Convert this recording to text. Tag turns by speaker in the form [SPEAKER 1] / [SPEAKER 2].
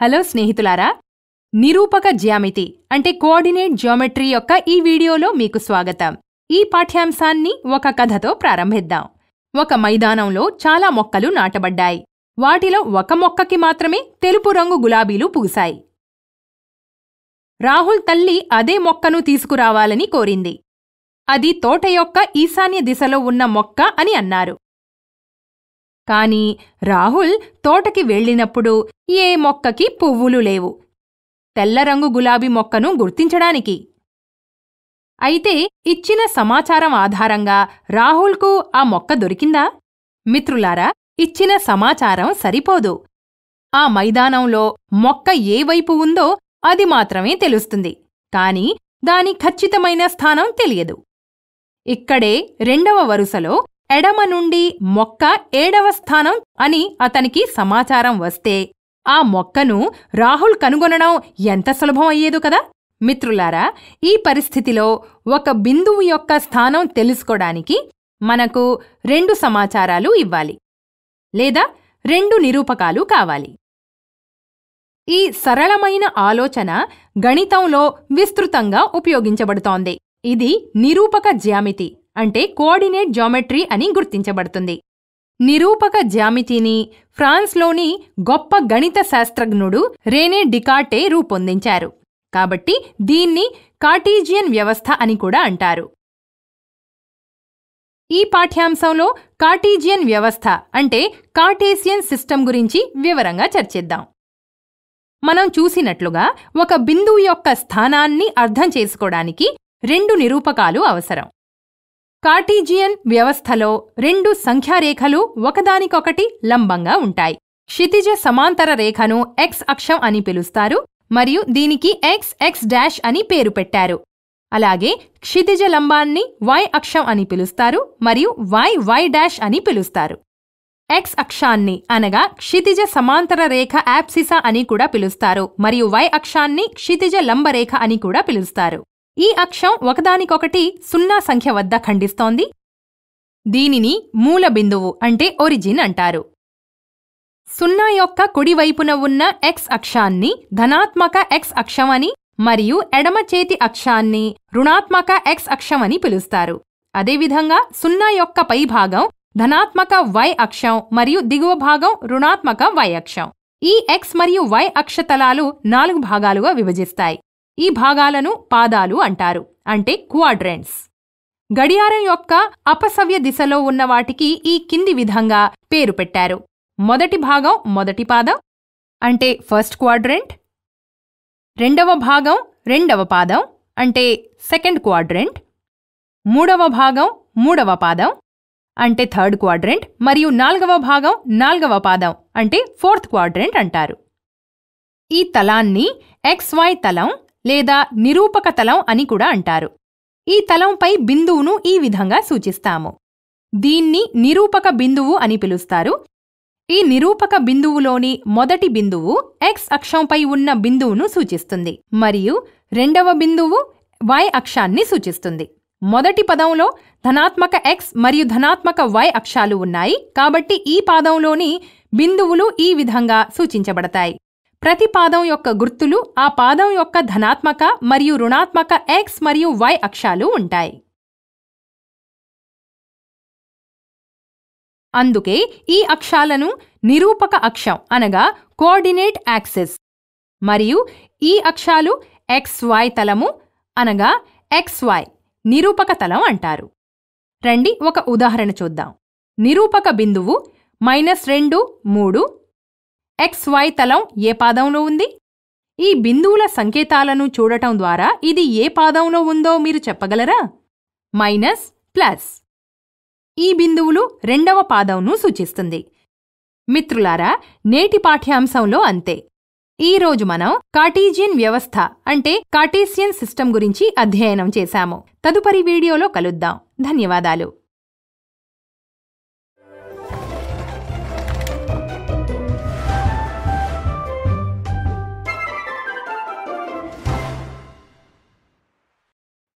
[SPEAKER 1] hello స్నేహితులారా నిరూపక జ్యామితి అంటే కోఆర్డినేట్ జ్యామెట్రీ యొక్క ఈ వీడియోలో మీకు స్వాగతం ఈ పాఠ్యాంశాన్ని ఒక కథతో ప్రారంభిద్దాం ఒక మైదానంలో చాలా మొక్కలు నాటబడ్డాయి వాటిలో ఒక మొక్కకి మాత్రమే తెలుపు రంగు గులాబీలు పూశాయి రాహుల్ తల్లి అదే మొక్కను తీసుకురావాలని కోరింది అది తోట యొక్క ఈశాన్య దిశలో ఉన్న మొక్క అని అన్నారు కాని రాహుల్ తోటకి వెళ్ళినప్పుడు ఏ మొక్కకి పువ్వులు లేవు తెల్లరంగు గులాబీ మొక్కను గుర్తించడానికి అయితే ఇచ్చిన సమాచారం ఆధారంగా రాహుల్కు ఆ మొక్క దొరికిందా మిత్రులారా ఇచ్చిన సమాచారం సరిపోదు ఆ మైదానంలో మొక్క ఏ వైపు ఉందో అది మాత్రమే తెలుస్తుంది కాని దాని ఖచ్చితమైన స్థానం తెలియదు ఇక్కడే రెండవ వరుసలో ఎడమ నుండి మొక్క ఏడవ స్థానం అని అతనికి సమాచారం వస్తే ఆ మొక్కను రాహుల్ కనుగొనడం ఎంత సులభం అయ్యేదు కదా మిత్రులారా ఈ పరిస్థితిలో ఒక బిందువు యొక్క స్థానం తెలుసుకోడానికి మనకు రెండు సమాచారాలు ఇవ్వాలి లేదా రెండు నిరూపకాలు కావాలి ఈ సరళమైన ఆలోచన గణితంలో విస్తృతంగా ఉపయోగించబడుతోంది ఇది నిరూపక జ్యామితి అంటే కోఆర్డినేట్ జామెట్రీ అని గుర్తించబడుతుంది నిరూపక జ్యామితిని ఫ్రాన్స్లోని గొప్ప గణిత శాస్త్రజ్ఞుడు రేనే డికాటే రూపొందించారు కాబట్టి దీన్ని కార్టీజియన్ వ్యవస్థ అని కూడా అంటారు ఈ పాఠ్యాంశంలో కార్టీజియన్ వ్యవస్థ అంటే కార్టేసియన్ సిస్టమ్ గురించి వివరంగా చర్చిద్దాం మనం చూసినట్లుగా ఒక బిందువు యొక్క స్థానాన్ని అర్థం చేసుకోవడానికి రెండు నిరూపకాలు అవసరం కార్టీజియన్ వ్యవస్థలో రెండు సంఖ్యారేఖలు ఒకదానికొకటి లంబంగా ఉంటాయి క్షితిజ సమాంతర రేఖను ఎక్స్ అక్షం అని పిలుస్తారు మరియు దీనికి ఎక్స్ ఎక్స్ డాష్ అని పేరు పెట్టారు అలాగే క్షితిజ లంబాన్ని వై అక్షం అని పిలుస్తారు మరియు వై వై డాష్ అని పిలుస్తారు ఎక్స్ అక్షాన్ని అనగా క్షితిజ సమాంతర రేఖ యాప్సిసా అని కూడా పిలుస్తారు మరియు వై అక్షాన్ని క్షితిజ లంబరేఖ అని కూడా పిలుస్తారు ఈ అక్షం ఒకదానికొకటి సున్నా సంఖ్య వద్ద ఖండిస్తోంది దీనిని మూల బిందువు అంటే ఒరిజిన్ అంటారు సున్నా యొక్క కుడివైపున ఉన్న ఎక్స్ అక్షాన్ని ధనాత్మక ఎక్స్ అక్షమని మరియు ఎడమ చేతి అక్షాన్ని రుణాత్మక ఎక్స్ అక్షమని పిలుస్తారు అదేవిధంగా సున్నా యొక్క పై భాగం ధనాత్మక వై అక్షం మరియు దిగువ భాగం రుణాత్మక వై అక్షం ఈ ఎక్స్ మరియు వై అక్షతలాలు నాలుగు భాగాలుగా విభజిస్తాయి ఈ భాగాలను పాదాలు అంటారు అంటే క్వాడ్రెంట్స్ గడియారం యొక్క అపసవ్య దిశలో ఉన్న వాటికి ఈ కింది విధంగా పేరు పెట్టారు మొదటి భాగం మొదటి పాదం అంటే ఫస్ట్ క్వాడ్రెంట్ రెండవ భాగం రెండవ పాదం అంటే సెకండ్ క్వాడ్రెంట్ మూడవ భాగం మూడవ పాదం అంటే థర్డ్ క్వాడ్రెంట్ మరియు నాల్గవ భాగం నాల్గవ పాదం అంటే ఫోర్త్ క్వాడ్రెంట్ అంటారు ఈ తలాన్ని ఎక్స్వై తలం లేదా నిరూపక తలం అని కూడా అంటారు ఈ తలంపై బిందువును ఈ విధంగా సూచిస్తాము దీన్ని నిరూపక బిందువు అని పిలుస్తారు ఈ నిరూపక బిందువులోని మొదటి బిందువు ఎక్స్ అక్షంపై ఉన్న బిందువును సూచిస్తుంది మరియు రెండవ బిందువు వై అక్షాన్ని సూచిస్తుంది మొదటి పదంలో ధనాత్మక ఎక్స్ మరియు ధనాత్మక వై అక్షాలు ఉన్నాయి కాబట్టి ఈ పాదంలోని బిందువులు ఈ విధంగా సూచించబడతాయి ప్రతి పాదం యొక్క గుర్తులు ఆ పాదం యొక్క ధనాత్మక మరియు రుణాత్మక ఎక్స్ మరియు వై అక్షాలు ఉంటాయి అందుకే ఈ అక్షాలను నిరూపక అక్షం అనగా కోఆర్డినేట్ యాక్సిస్ మరియు ఈ అక్షాలు ఎక్స్వై తలము అనగా ఎక్స్వై నిరూపక తలం అంటారు రండి ఒక ఉదాహరణ చూద్దాం నిరూపక బిందువు మైనస్ రెండు మూడు ఎక్స్ వై తలం ఏ పాదంలో ఉంది ఈ బిందువుల సంకేతాలను చూడటం ద్వారా ఇది ఏ పాదంలో ఉందో మీరు చెప్పగలరా మైనస్ ప్లస్ ఈ బిందువులు రెండవ పాదంను సూచిస్తుంది మిత్రులారా నేటి పాఠ్యాంశంలో అంతే ఈరోజు మనం కార్టీజియన్ వ్యవస్థ అంటే కార్టీసియన్ సిస్టమ్ గురించి అధ్యయనం చేశాము తదుపరి వీడియోలో కలుద్దాం ధన్యవాదాలు